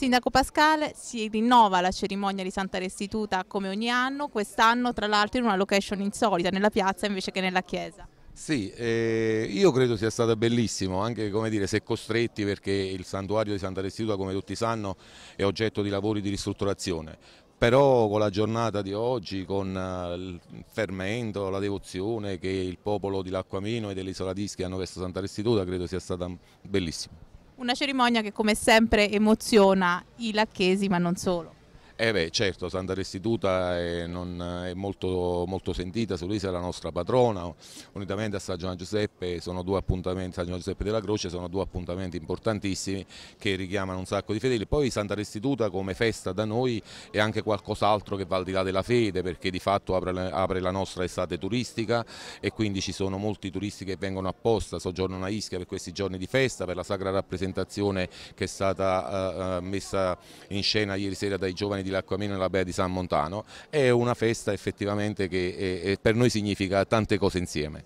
Sindaco Pascale, si rinnova la cerimonia di Santa Restituta come ogni anno, quest'anno tra l'altro in una location insolita, nella piazza invece che nella chiesa. Sì, eh, io credo sia stato bellissimo, anche come dire, se costretti perché il santuario di Santa Restituta, come tutti sanno, è oggetto di lavori di ristrutturazione. Però con la giornata di oggi, con eh, il fermento, la devozione che il popolo di Lacquamino e dell'isola d'Ischia hanno verso Santa Restituta, credo sia stata bellissima. Una cerimonia che come sempre emoziona i lacchesi ma non solo. Eh beh, certo, Santa Restituta è, non, è molto, molto, sentita, Luisa è la nostra patrona, unitamente a San Giuseppe, sono due appuntamenti, San Giuseppe della Croce sono due appuntamenti importantissimi che richiamano un sacco di fedeli. Poi Santa Restituta come festa da noi è anche qualcos'altro che va al di là della fede perché di fatto apre, apre, la nostra estate turistica e quindi ci sono molti turisti che vengono apposta, soggiornano a Ischia per questi giorni di festa, per la sacra rappresentazione che è stata eh, eh messa in scena ieri sera dai giovani di di Lacquamino e la Bea di San Montano, è una festa effettivamente che eh, eh, per noi significa tante cose insieme.